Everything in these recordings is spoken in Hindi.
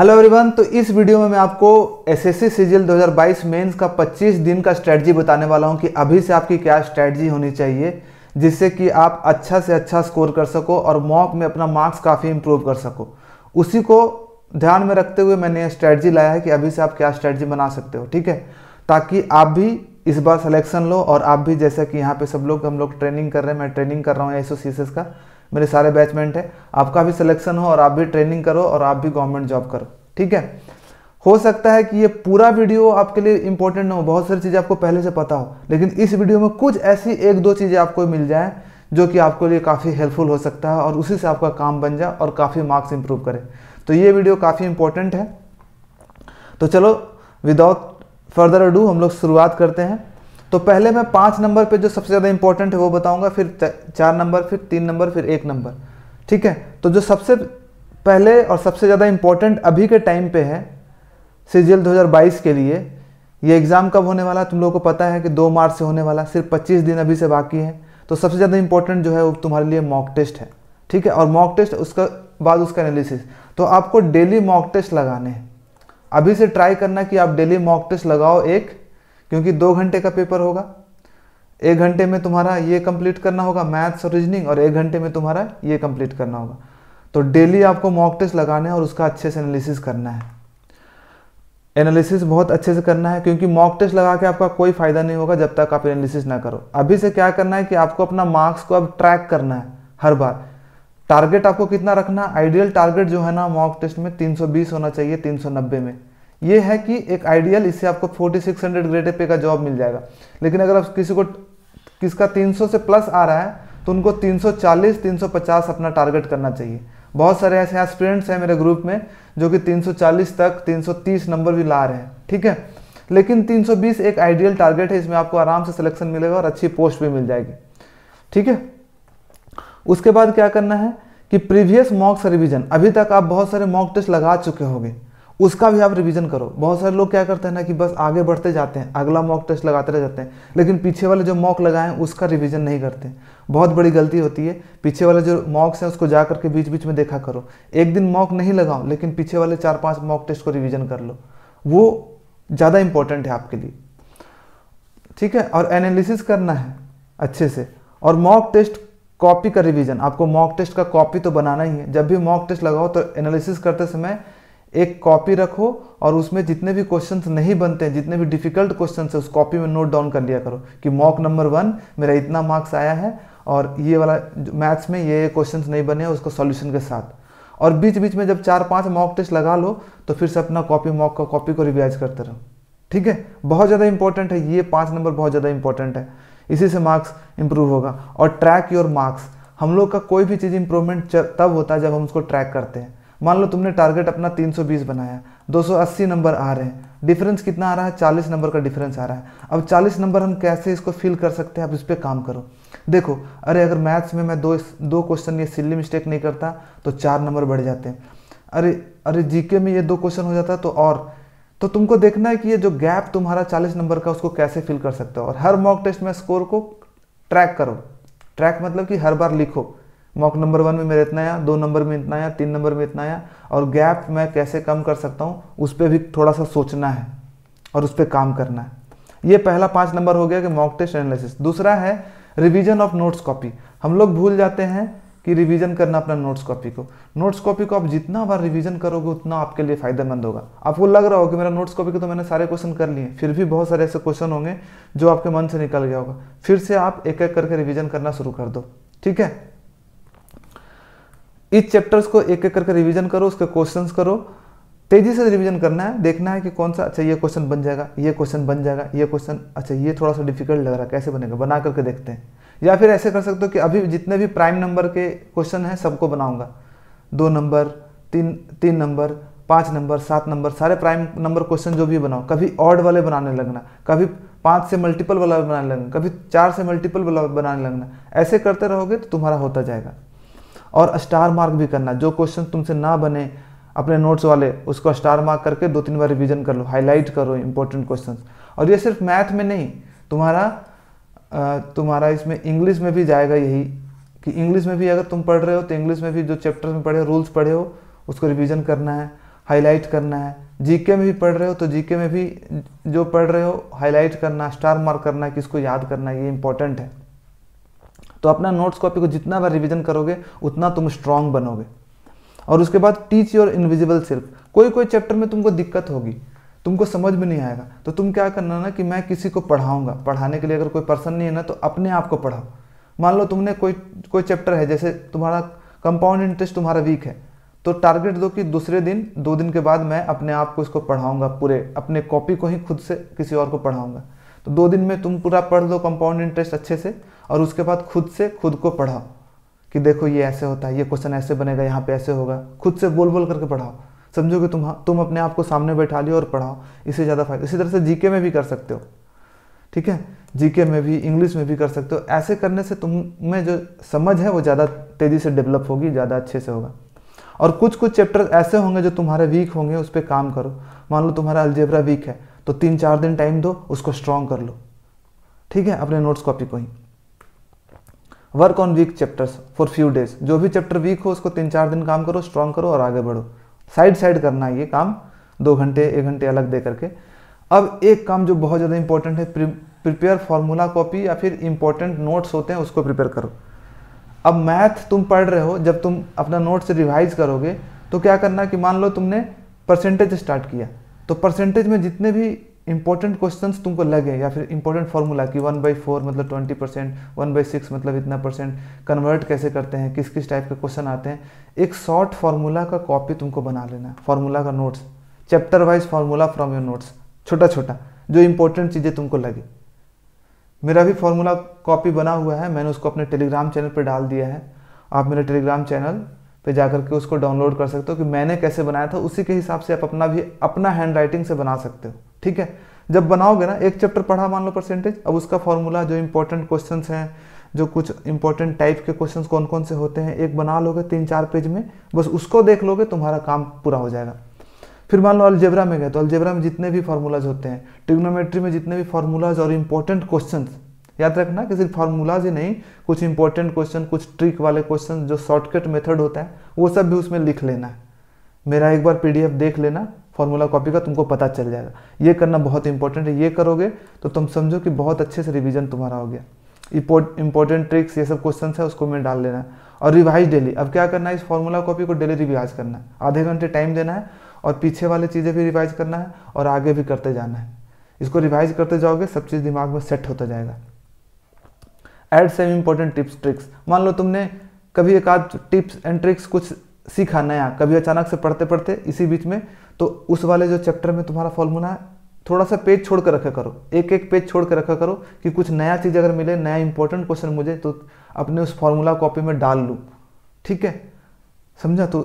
हेलो एवरीवन तो इस वीडियो में मैं आपको एसएससी एस सीजीएल 2022 मेंस का 25 दिन का स्ट्रेटजी बताने वाला हूं कि अभी से आपकी क्या स्ट्रेटजी होनी चाहिए जिससे कि आप अच्छा से अच्छा स्कोर कर सको और मॉक में अपना मार्क्स काफ़ी इंप्रूव कर सको उसी को ध्यान में रखते हुए मैंने स्ट्रैटजी लाया है कि अभी से आप क्या स्ट्रैटजी बना सकते हो ठीक है ताकि आप भी इस बार सलेक्शन लो और आप भी जैसा कि यहाँ पे सब लोग हम लोग ट्रेनिंग कर रहे हैं मैं ट्रेनिंग कर रहा हूँ एसोसिएशन का मेरे सारे बैचमेंट है आपका भी सिलेक्शन हो और आप भी ट्रेनिंग करो और आप भी गवर्नमेंट जॉब करो ठीक है हो सकता है कि ये पूरा वीडियो आपके लिए इंपॉर्टेंट ना हो बहुत सारी चीज़ें आपको पहले से पता हो लेकिन इस वीडियो में कुछ ऐसी एक दो चीज़ें आपको मिल जाए जो कि आपके लिए काफ़ी हेल्पफुल हो सकता है और उसी से आपका काम बन जाए और काफ़ी मार्क्स इंप्रूव करे तो ये वीडियो काफ़ी इंपॉर्टेंट है तो चलो विदाउट फर्दर डू हम लोग शुरुआत करते हैं तो पहले मैं पांच नंबर पे जो सबसे ज़्यादा इंपॉर्टेंट है वो बताऊंगा फिर चार नंबर फिर तीन नंबर फिर एक नंबर ठीक है तो जो सबसे पहले और सबसे ज़्यादा इंपॉर्टेंट अभी के टाइम पे है सी 2022 के लिए ये एग्ज़ाम कब होने वाला तुम लोगों को पता है कि दो मार्च से होने वाला सिर्फ पच्चीस दिन अभी से बाकी है तो सबसे ज़्यादा इंपॉर्टेंट जो है वो तुम्हारे लिए मॉक टेस्ट है ठीक है और मॉक टेस्ट उसका बाद उसका एनालिसिस तो आपको डेली मॉक टेस्ट लगाने हैं अभी से ट्राई करना कि आप डेली मॉक टेस्ट लगाओ एक क्योंकि दो घंटे का पेपर होगा एक घंटे में तुम्हारा ये कंप्लीट करना होगा मैथ्स और रीजनिंग और एक घंटे में तुम्हारा ये कंप्लीट करना होगा तो डेली आपको मॉक टेस्ट लगाने हैं और उसका अच्छे से एनालिसिस करना है एनालिसिस बहुत अच्छे से करना है क्योंकि मॉक टेस्ट लगा के आपका कोई फायदा नहीं होगा जब तक आप एनालिसिस ना करो अभी से क्या करना है कि आपको अपना मार्क्स को अब ट्रैक करना है हर बार टारगेट आपको कितना रखना आइडियल टारगेट जो है ना मॉक टेस्ट में 320 होना चाहिए 390 में ये है कि एक आइडियल इससे आपको 4600 ग्रेड पे का जॉब मिल जाएगा लेकिन अगर आप किसी को किसका 300 से प्लस आ रहा है तो उनको 340 350 अपना टारगेट करना चाहिए बहुत सारे ऐसे एस्पिरेंट्स हैं मेरे ग्रुप में जो कि 340 तक 330 नंबर भी ला रहे हैं ठीक है लेकिन 320 एक आइडियल टारगेट है इसमें आपको आराम से सिलेक्शन मिलेगा और अच्छी पोस्ट भी मिल जाएगी ठीक है उसके बाद क्या करना है कि प्रीवियस मॉक्स रिविजन अभी तक आप बहुत सारे मॉक टेस्ट लगा चुके होंगे उसका भी आप रिवीजन करो बहुत सारे लोग क्या करते हैं ना कि बस आगे बढ़ते जाते हैं अगला मॉक टेस्ट लगाते रह जाते हैं लेकिन पीछे वाले जो मॉक लगाए उसका रिवीजन नहीं करते बहुत बड़ी गलती होती है पीछे वाले जो मॉक्स हैं उसको जा करके बीच बीच में देखा करो एक दिन मॉक नहीं लगाओ लेकिन पीछे वाले चार पाँच मॉक टेस्ट को रिविज़न कर लो वो ज़्यादा इंपॉर्टेंट है आपके लिए ठीक है और एनालिसिस करना है अच्छे से और मॉक टेस्ट कॉपी का रिवीजन आपको मॉक टेस्ट का कॉपी तो बनाना ही है जब भी मॉक टेस्ट लगाओ तो एनालिसिस करते समय एक कॉपी रखो और उसमें जितने भी क्वेश्चंस नहीं बनते हैं जितने भी डिफिकल्ट क्वेश्चंस है उस कॉपी में नोट डाउन कर लिया करो कि मॉक नंबर वन मेरा इतना मार्क्स आया है और ये वाला मैथ्स में ये क्वेश्चंस नहीं बने उसको सॉल्यूशन के साथ और बीच बीच में जब चार पांच मॉक टेस्ट लगा लो तो फिर से अपना कॉपी मॉक का कॉपी को रिवाइज करते रहो ठीक है बहुत ज़्यादा इंपॉर्टेंट है ये पाँच नंबर बहुत ज़्यादा इंपॉर्टेंट है इसी से मार्क्स इंप्रूव होगा और ट्रैक योर मार्क्स हम लोग का कोई भी चीज़ इंप्रूवमेंट तब होता है जब हम उसको ट्रैक करते हैं मान लो तुमने टारगेट अपना 320 बनाया 280 नंबर आ रहे हैं डिफरेंस कितना आ रहा है 40 नंबर का डिफरेंस आ रहा है अब 40 नंबर हम कैसे इसको फिल कर सकते हैं अब इस पर काम करो देखो अरे अगर मैथ्स में मैं दो दो क्वेश्चन ये सिल्ली मिस्टेक नहीं करता तो चार नंबर बढ़ जाते हैं अरे अरे जीके में ये दो क्वेश्चन हो जाता तो और तो तुमको देखना है कि ये जो गैप तुम्हारा 40 नंबर का उसको कैसे फिल कर सकते हो और हर मॉक टेस्ट में स्कोर को ट्रैक करो ट्रैक मतलब कि हर बार लिखो मॉक नंबर वन में मेरा इतना आया दो नंबर में इतना आया तीन नंबर में इतना आया और गैप मैं कैसे कम कर सकता हूँ उस पर भी थोड़ा सा सोचना है और उस पर काम करना है ये पहला पाँच नंबर हो गया कि मॉक टेस्ट एनालिसिस दूसरा है रिवीजन ऑफ नोट्स कॉपी हम लोग भूल जाते हैं कि रिवीजन करना अपना नोट्स कॉपी को नोट्स कॉपी को आप जितना बार रिवीजन करोगे उतना आपके लिए फायदेमंद होगा आपको लग रहा हो कि मेरा नोट्स कॉपी के तो मैंने सारे क्वेश्चन कर लिए फिर भी बहुत सारे ऐसे क्वेश्चन होंगे जो आपके मन से निकल गया होगा फिर से आप एक एक करके रिवीजन करना शुरू कर दो ठीक है इस चैप्टर्स को एक एक करके रिवीजन करो उसके क्वेश्चन करो तेजी से रिवीजन करना है देखना है कि कौन सा अच्छा ये क्वेश्चन बन जाएगा ये क्वेश्चन बन जाएगा ये क्वेश्चन अच्छा ये थोड़ा सा डिफिकल्ट लग रहा है कैसे बनेगा बना करके देखते हैं या फिर ऐसे कर सकते हो कि अभी जितने भी प्राइम नंबर के क्वेश्चन हैं सबको बनाऊंगा दो नंबर तीन तीन नंबर पाँच नंबर सात नंबर सारे प्राइम नंबर क्वेश्चन जो भी बनाओ कभी ऑड वाले बनाने लगना कभी पाँच से मल्टीपल वाला बनाने लगना कभी चार से मल्टीपल वाला बनाने लगना ऐसे करते रहोगे तो तुम्हारा होता जाएगा और स्टार मार्क भी करना जो क्वेश्चन तुमसे ना बने अपने नोट्स वाले उसको स्टार मार्क करके दो तीन बार रिवीजन कर लो हाईलाइट करो इंपॉर्टेंट क्वेश्चन और ये सिर्फ मैथ में नहीं तुम्हारा तुम्हारा इसमें इंग्लिश में भी जाएगा यही कि इंग्लिश में भी अगर तुम पढ़ रहे हो तो इंग्लिश में भी जो चैप्टर्स में पढ़े हो रूल्स पढ़े हो उसको रिवीजन करना है हाईलाइट करना है जीके में भी पढ़ रहे हो तो जीके में भी जो पढ़ रहे हो हाईलाइट करना स्टार मार्क करना किसको याद करना ये इंपॉर्टेंट है तो अपना नोट्स कॉपी को जितना बार रिविजन करोगे उतना तुम स्ट्रांग बनोगे और उसके बाद टीच योर इनविजिबल सेल्फ कोई कोई चैप्टर में तुमको दिक्कत होगी तुमको समझ में नहीं आएगा तो तुम क्या करना ना कि मैं किसी को पढ़ाऊंगा पढ़ाने के लिए अगर कोई पर्सन नहीं है ना तो अपने आप को पढ़ाओ मान लो तुमने कोई कोई चैप्टर है जैसे तुम्हारा कंपाउंड इंटरेस्ट तुम्हारा वीक है तो टारगेट दो कि दूसरे दिन दो दिन के बाद मैं अपने आप को इसको पढ़ाऊंगा पूरे अपने कॉपी को ही खुद से किसी और को पढ़ाऊंगा तो दो दिन में तुम पूरा पढ़ लो कंपाउंड इंटरेस्ट अच्छे से और उसके बाद खुद से खुद को पढ़ाओ कि देखो ये ऐसे होता है ये क्वेश्चन ऐसे बनेगा यहाँ पे ऐसे होगा खुद से बोल बोल करके पढ़ाओ समझो कि तुम तुम अपने आप को सामने बैठा लियो और पढ़ाओ इससे ज़्यादा फायदा इसी तरह से जीके में भी कर सकते हो ठीक है जीके में भी इंग्लिश में भी कर सकते हो ऐसे करने से तुम में जो समझ है वो ज़्यादा तेज़ी से डेवलप होगी ज़्यादा अच्छे से होगा और कुछ कुछ चैप्टर ऐसे होंगे जो तुम्हारे वीक होंगे उस पर काम करो मान लो तुम्हारा अलजेबरा वीक है तो तीन चार दिन टाइम दो उसको स्ट्रांग कर लो ठीक है अपने नोट्स कॉपी को ही work on weak chapters for few days जो भी चैप्टर वीक हो उसको तीन चार दिन काम करो स्ट्रांग करो और आगे बढ़ो साइड साइड करना है ये काम दो घंटे एक घंटे अलग दे करके अब एक काम जो बहुत ज़्यादा इंपॉर्टेंट है प्रिपेयर फॉर्मूला कॉपी या फिर इंपॉर्टेंट नोट्स होते हैं उसको प्रिपेयर करो अब मैथ तुम पढ़ रहे हो जब तुम अपना नोट्स रिवाइज करोगे तो क्या करना कि मान लो तुमने परसेंटेज स्टार्ट किया तो परसेंटेज में जितने भी इंपॉर्टेंट क्वेश्चंस तुमको लगे या फिर इंपॉर्टेंट फार्मूला कि वन बाई फोर मतलब twenty percent one by six मतलब इतना परसेंट कन्वर्ट कैसे करते हैं किस किस टाइप के क्वेश्चन आते हैं एक शॉर्ट फार्मूला का कॉपी तुमको बना लेना फार्मूला का notes chapter wise formula from your notes छोटा छोटा जो इंपॉर्टेंट चीज़ें तुमको लगे मेरा भी फार्मूला कॉपी बना हुआ है मैंने उसको अपने टेलीग्राम चैनल पर डाल दिया है आप मेरा टेलीग्राम चैनल पे जाकर के उसको डाउनलोड कर सकते हो कि मैंने कैसे बनाया था उसी के हिसाब से आप अपना भी अपना हैंड राइटिंग से बना सकते हो ठीक है जब बनाओगे ना एक चैप्टर पढ़ा मान लो परसेंटेज अब उसका फॉर्मूला जो इंपॉर्टेंट क्वेश्चन हैं जो कुछ इंपॉर्टेंट टाइप के क्वेश्चन कौन कौन से होते हैं एक बना लोगे तीन चार पेज में बस उसको देख लोगे तुम्हारा काम पूरा हो जाएगा फिर मान लो अलजेबरा में गए तो अलजेबरा में जितने भी फार्मूलाज होते हैं ट्रिग्नोमेट्री में जितने भी फार्मूलाज और इंपॉर्टेंट क्वेश्चन याद रखना कि सिर्फ फार्मूलाज ही नहीं कुछ इंपॉर्टेंट क्वेश्चन कुछ ट्रिक वाले क्वेश्चन जो शॉर्टकट मेथड होता है वो सब भी उसमें लिख लेना है मेरा एक बार पीडीएफ देख लेना फॉर्मूला कॉपी का तुमको पता चल जाएगा ये करना बहुत इंपॉर्टेंट है ये करोगे तो तुम समझो कि बहुत अच्छे से रिविजन तुम्हारा हो गया इंपॉर्टेंट ट्रिक्स ये सब क्वेश्चन है उसको मैं डाल लेना है और रिवाइज डेली अब क्या करना है इस फॉर्मूला कॉपी को डेली रिवाइज करना है आधे घंटे टाइम देना है और पीछे वाले चीज़ें भी रिवाइज करना है और आगे भी करते जाना है इसको रिवाइज करते जाओगे सब चीज़ दिमाग में सेट होता जाएगा add some important tips tricks मान लो तुमने कभी एक आध टिप्स एंड ट्रिक्स कुछ सीखा नया कभी अचानक से पढ़ते पढ़ते इसी बीच में तो उस वाले जो चैप्टर में तुम्हारा फॉर्मूला है थोड़ा सा पेज छोड़ कर रखा करो एक एक पेज छोड़ कर रखा करो कि कुछ नया चीज़ अगर मिले नया इंपॉर्टेंट क्वेश्चन मुझे तो अपने उस फॉर्मूला कॉपी में डाल लूँ ठीक है समझा तो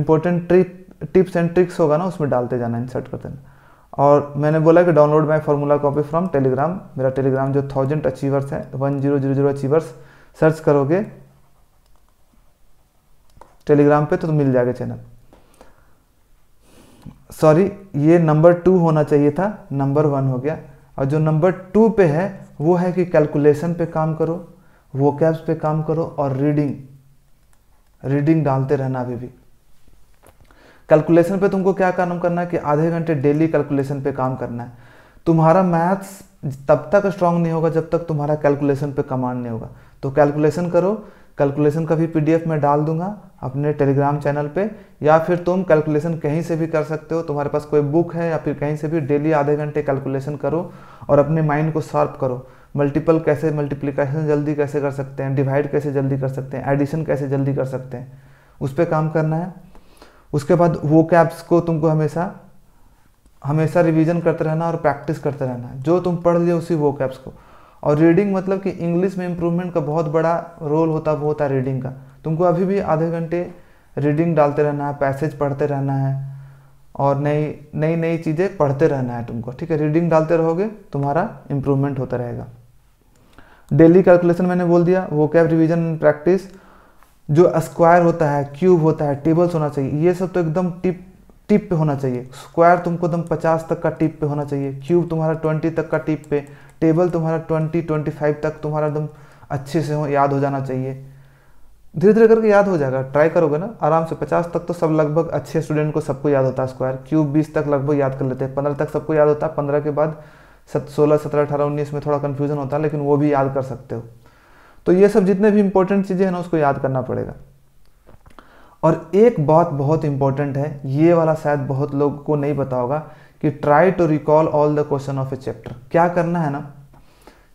important trip tips and tricks होगा ना उसमें डालते जाना इंसर्ट कर देना और मैंने बोला कि download my formula copy from Telegram मेरा टेलीग्राम जो थाउजेंड अचीवर्स है one zero zero zero achievers search करोगे टेलीग्राम पे तो, तो मिल जाएगा चैनल सॉरी ये नंबर टू होना चाहिए था नंबर वन हो गया और जो नंबर टू पे है वो है कि कैलकुलेशन पे काम करो वो कैब्स पे काम करो और रीडिंग रीडिंग डालते रहना अभी भी कैलकुलेशन पे तुमको क्या काम करना है कि आधे घंटे डेली कैलकुलेशन पे काम करना है तुम्हारा मैथ्स तब तक स्ट्रांग नहीं होगा जब तक तुम्हारा कैलकुलेशन पे कमांड नहीं होगा तो कैलकुलेशन करो कैलकुलेशन का भी पी मैं डाल दूंगा अपने टेलीग्राम चैनल पे या फिर तुम कैलकुलेशन कहीं से भी कर सकते हो तुम्हारे पास कोई बुक है या फिर कहीं से भी डेली आधे घंटे कैलकुलेशन करो और अपने माइंड को शार्प करो मल्टीपल कैसे मल्टीप्लिकेशन जल्दी कैसे कर सकते हैं डिवाइड कैसे जल्दी कर सकते हैं एडिशन कैसे जल्दी कर सकते हैं उस पर काम करना है उसके बाद वो कैप्स को तुमको हमेशा हमेशा रिवीजन करते रहना और प्रैक्टिस करते रहना जो तुम पढ़ लिया उसी वो कैप्स को और रीडिंग मतलब कि इंग्लिश में इम्प्रूवमेंट का बहुत बड़ा रोल होता वो होता है रीडिंग का तुमको अभी भी आधे घंटे रीडिंग डालते रहना है पैसेज पढ़ते रहना है और नई नई नई चीज़ें पढ़ते रहना है तुमको ठीक है रीडिंग डालते रहोगे तुम्हारा इम्प्रूवमेंट होता रहेगा डेली कैलकुलेशन मैंने बोल दिया वो कैब रिविजन प्रैक्टिस जो स्क्वायर होता है क्यूब होता है टेबल्स होना चाहिए ये सब तो एकदम टिप टिप पे होना चाहिए स्क्वायर तुमको एकदम पचास तक का टिप पे होना चाहिए क्यूब तुम्हारा ट्वेंटी तक का टिप पे टेबल तुम्हारा ट्वेंटी ट्वेंटी फाइव तक तुम्हारा एकदम अच्छे से हो याद हो जाना चाहिए धीरे धीरे करके याद हो जाएगा ट्राई करोगे ना आराम से पचास तक तो सब लगभग अच्छे स्टूडेंट को सबको याद होता है स्क्वायर क्यूब बीस तक लगभग याद कर लेते हैं पंद्रह तक सबको याद होता है पंद्रह के बाद सत सोलह सत्रह अठारह उन्नीस में थोड़ा कन्फ्यूजन होता है लेकिन वो भी याद कर सकते हो तो ये सब जितने भी इंपॉर्टेंट चीज़ें हैं ना उसको याद करना पड़ेगा और एक बात बहुत इंपॉर्टेंट है ये वाला शायद बहुत लोग को नहीं पता होगा कि try to recall all the question of a chapter क्या करना है ना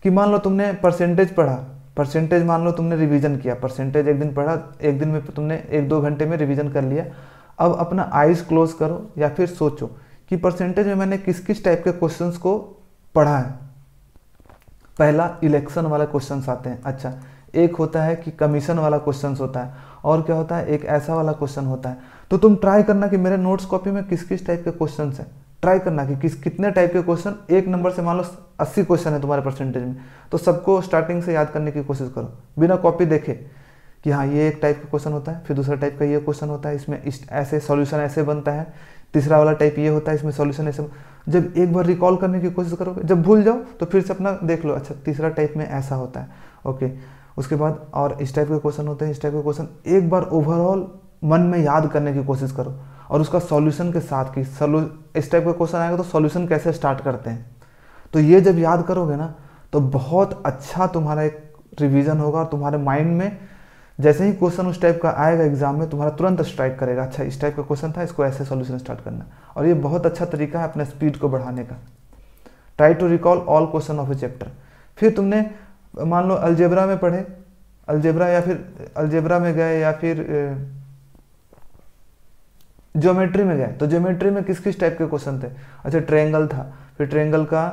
कि मान लो तुमने परसेंटेज पढ़ा परसेंटेज मान लो तुमने रिवीजन किया परसेंटेज एक दिन पढ़ा एक दिन में तुमने एक दो घंटे में रिवीजन कर लिया अब अपना आइज क्लोज करो या फिर सोचो कि परसेंटेज में मैंने किस किस टाइप के क्वेश्चंस को पढ़ा है पहला इलेक्शन वाला क्वेश्चन आते हैं अच्छा एक होता है कि कमीशन वाला क्वेश्चन होता है और क्या होता है एक ऐसा वाला क्वेश्चन होता है तो तुम ट्राई करना कि मेरे नोट्स कॉपी में किस किस टाइप के क्वेश्चन है ट्राई करना कि किस कितने टाइप के क्वेश्चन एक नंबर से मान लो अस्सी क्वेश्चन है तुम्हारे परसेंटेज में तो सबको स्टार्टिंग से याद करने की कोशिश करो बिना कॉपी देखे कि हाँ ये एक टाइप का क्वेश्चन होता है फिर दूसरा टाइप का ये क्वेश्चन होता है इसमें इस ऐसे सॉल्यूशन ऐसे बनता है तीसरा वाला टाइप ये होता है इसमें सॉल्यूशन ऐसे जब एक बार रिकॉल करने की कोशिश करोगे जब भूल जाओ तो फिर से अपना देख लो अच्छा तीसरा टाइप में ऐसा होता है ओके उसके बाद और इस टाइप के क्वेश्चन होते हैं इस टाइप के क्वेश्चन एक बार ओवरऑल मन में याद करने की कोशिश करो और उसका सॉल्यूशन के साथ कि सॉल्यू इस टाइप का क्वेश्चन आएगा तो सॉल्यूशन कैसे स्टार्ट करते हैं तो ये जब याद करोगे ना तो बहुत अच्छा तुम्हारा एक रिवीजन होगा और तुम्हारे माइंड में जैसे ही क्वेश्चन उस टाइप का आएगा एग्जाम में तुम्हारा तुरंत स्ट्राइक करेगा अच्छा इस टाइप का क्वेश्चन था इसको ऐसे सॉल्यूशन स्टार्ट करना और ये बहुत अच्छा तरीका है अपने स्पीड को बढ़ाने का try to recall all question of a chapter फिर तुमने मान लो अलजेबरा में पढ़े अलजेबरा या फिर अलजेबरा में गए या फिर ज्योमेट्री में गए तो ज्योमेट्री में किस किस टाइप के क्वेश्चन थे अच्छा ट्रेंगल था फिर ट्रेंगल का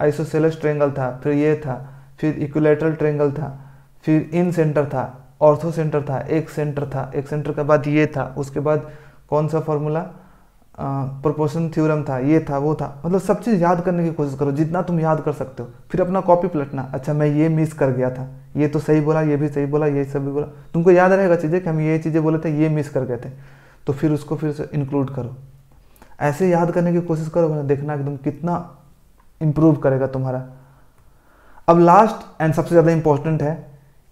आइसोसेलस ट्रेंगल था फिर ये था फिर इक्वलेटरल ट्रेंगल था फिर इन सेंटर था ऑर्थो सेंटर था एक सेंटर था एक सेंटर के बाद ये था उसके बाद कौन सा फॉर्मूला प्रोपोर्शन थ्योरम था ये था वो था मतलब सब चीज़ याद करने की कोशिश करो जितना तुम याद कर सकते हो फिर अपना कॉपी पलटना अच्छा मैं ये मिस कर गया था ये तो सही बोला ये भी सही बोला ये सब भी बोला तुमको याद रहेगा चीज़ें कि हम ये चीज़ें बोले थे ये मिस कर गए थे तो फिर उसको फिर से इंक्लूड करो ऐसे याद करने की कोशिश करो ना देखना एकदम कितना इम्प्रूव करेगा तुम्हारा अब लास्ट एंड सबसे ज़्यादा इंपॉर्टेंट है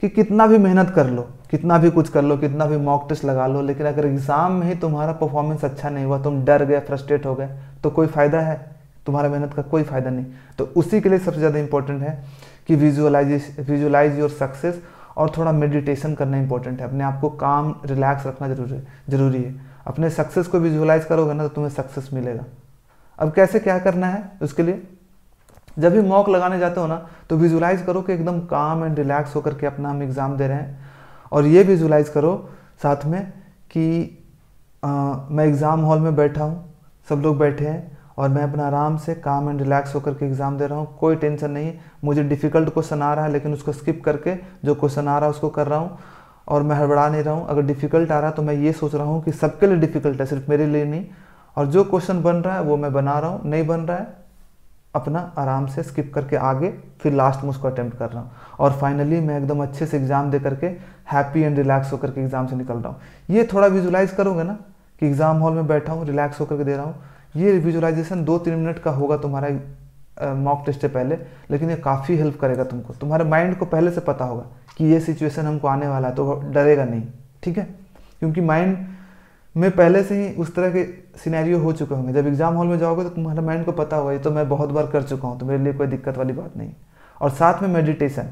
कि कितना भी मेहनत कर लो कितना भी कुछ कर लो कितना भी मॉक टेस्ट लगा लो लेकिन अगर एग्ज़ाम में ही तुम्हारा परफॉर्मेंस अच्छा नहीं हुआ तुम डर गए फ्रस्ट्रेट हो गए तो कोई फ़ायदा है तुम्हारा मेहनत का कोई फ़ायदा नहीं तो उसी के लिए सबसे ज़्यादा इंपॉर्टेंट है कि विजुअलाइज विजुअलाइज योर सक्सेस और थोड़ा मेडिटेशन करना इंपॉर्टेंट है अपने आप को काम रिलैक्स रखना जरूरी है जरूरी है अपने सक्सेस को विजुअलाइज करोगे ना तो तुम्हें सक्सेस मिलेगा अब कैसे क्या करना है उसके लिए जब भी मॉक लगाने जाते हो ना तो विजुलाइज करो कि एकदम काम एंड रिलैक्स होकर के अपना हम एग्ज़ाम दे रहे हैं और ये विजुलाइज करो साथ में कि आ, मैं एग्ज़ाम हॉल में बैठा हूँ सब लोग बैठे हैं और मैं अपना आराम से काम एंड रिलैक्स होकर के एग्ज़ाम दे रहा हूँ कोई टेंशन नहीं है मुझे डिफ़िकल्ट क्वेश्चन आ रहा है लेकिन उसको स्किप करके जो क्वेश्चन आ रहा है उसको कर रहा हूँ और मैं हड़बड़ा नहीं रहा हूँ अगर डिफ़िकल्ट आ रहा है तो मैं ये सोच रहा हूँ कि सबके लिए डिफ़िकल्ट है सिर्फ मेरे लिए नहीं और जो क्वेश्चन बन रहा है वो मैं बना रहा हूँ नहीं बन रहा है अपना आराम से स्किप करके आगे फिर लास्ट में उसको अटैम्प्ट कर रहा हूँ और फाइनली मैं एकदम अच्छे से एग्ज़ाम दे करके हैप्पी एंड रिलैक्स होकर के एग्ज़ाम से निकल रहा हूँ ये थोड़ा विजुलाइज करोगे ना कि एग्ज़ाम हॉल में बैठा हूँ रिलैक्स होकर के दे रहा हूँ ये विजुलाइजेशन दो तीन मिनट का होगा तुम्हारा मॉक टेस्ट से पहले लेकिन ये काफ़ी हेल्प करेगा तुमको तुम्हारे माइंड को पहले से पता होगा कि ये सिचुएशन हमको आने वाला है तो डरेगा नहीं ठीक है क्योंकि माइंड में पहले से ही उस तरह के सिनेरियो हो चुके होंगे जब एग्ज़ाम हॉल में जाओगे तो तुम्हारे माइंड को पता होगा ये तो मैं बहुत बार कर चुका हूँ तो मेरे लिए कोई दिक्कत वाली बात नहीं और साथ में मेडिटेशन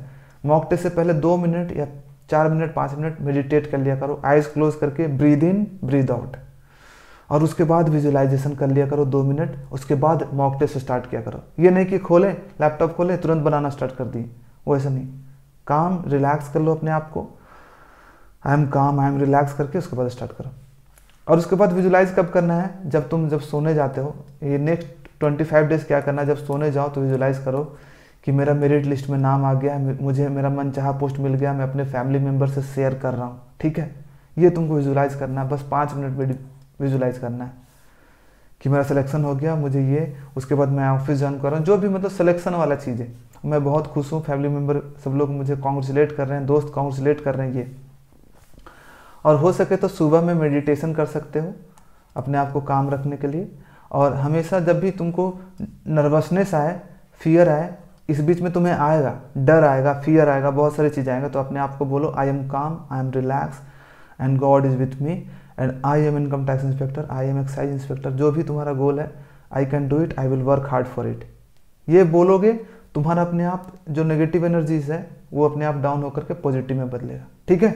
मॉक टेस्ट से पहले दो मिनट या चार मिनट पाँच मिनट मेडिटेट कर लिया करो आइज़ क्लोज करके ब्रीद इन ब्रीद आउट और उसके बाद विजुलाइजेशन कर लिया करो दो मिनट उसके बाद मॉक टेस्ट स्टार्ट किया करो ये नहीं कि खोलें लैपटॉप खोलें तुरंत बनाना स्टार्ट कर दिए वो ऐसा नहीं काम रिलैक्स कर लो अपने आप को आई am calm I am relax करके उसके बाद स्टार्ट करो और उसके बाद विजुलाइज कब करना है जब तुम जब सोने जाते हो ये नेक्स्ट ट्वेंटी फाइव डेज क्या करना है जब सोने जाओ तो विजुलाइज करो कि मेरा मेरिट लिस्ट में नाम आ गया है मुझे मेरा मन चाह पोस्ट मिल गया मैं अपने फैमिली मेम्बर से शेयर कर रहा हूँ ठीक है ये तुमको विजुलाइज करना है बस पाँच मिनट में विजुलाइज करना है कि मेरा सिलेक्शन हो गया मुझे ये उसके बाद मैं ऑफिस ज्वाइन कर रहा हूँ जो भी मतलब सिलेक्शन वाला चीज़ है मैं बहुत खुश हूँ फैमिली मेम्बर सब लोग मुझे कॉन्ग्रेचुलेट कर रहे हैं दोस्त कॉन्ग्रेचुलेट कर रहे हैं ये और हो सके तो सुबह में मेडिटेशन कर सकते हो अपने आप को काम रखने के लिए और हमेशा जब भी तुमको नर्वसनेस आए फियर आए इस बीच में तुम्हें आएगा डर आएगा फियर आएगा बहुत सारी चीज़ें आएंगे तो अपने आप को बोलो I am calm I am relax and God is with me and I am income tax inspector I am excise inspector जो भी तुम्हारा गोल है I can do it I will work hard for it ये बोलोगे तुम्हारा अपने आप जो नेगेटिव एनर्जीज है वो अपने आप डाउन होकर के पॉजिटिव में बदलेगा ठीक है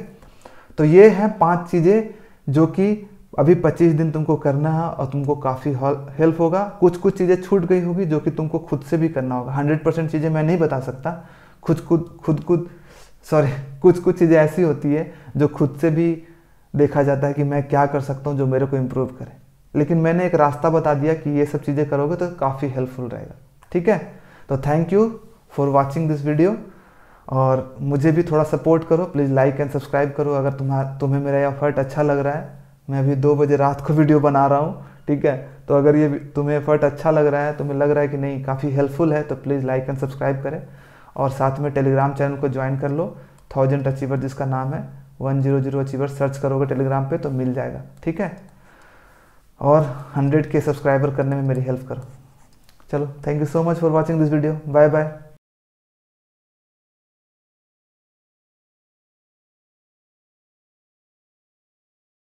तो ये हैं पांच चीज़ें जो कि अभी पच्चीस दिन तुमको करना है और तुमको काफ़ी हेल्प होगा कुछ कुछ चीज़ें छूट गई होगी जो कि तुमको खुद से भी करना होगा हंड्रेड परसेंट चीज़ें मैं नहीं बता सकता खुद खुद खुद खुद सॉरी कुछ कुछ चीज़ें ऐसी होती है जो खुद से भी देखा जाता है कि मैं क्या कर सकता हूँ जो मेरे को इम्प्रूव करे लेकिन मैंने एक रास्ता बता दिया कि ये सब चीज़ें करोगे तो काफ़ी हेल्पफुल रहेगा ठीक है तो thank you for watching this video और मुझे भी थोड़ा सपोर्ट करो प्लीज़ लाइक एंड सब्सक्राइब करो अगर तुम्हारा तुम्हें मेरा एफर्ट अच्छा लग रहा है मैं अभी दो बजे रात को वीडियो बना रहा हूँ ठीक है तो अगर ये तुम्हें एफर्ट अच्छा लग रहा है तुम्हें लग रहा है कि नहीं काफ़ी हेल्पफुल है तो प्लीज़ लाइक एंड सब्सक्राइब करें और साथ में टेलीग्राम चैनल को ज्वाइन कर लो थाउजेंड अचीवर जिसका नाम है one zero zero achiever search करोगे टेलीग्राम पे तो मिल जाएगा ठीक है और हंड्रेड के सब्सक्राइबर करने में मेरी हेल्प करो चलो thank you so much for watching this video bye bye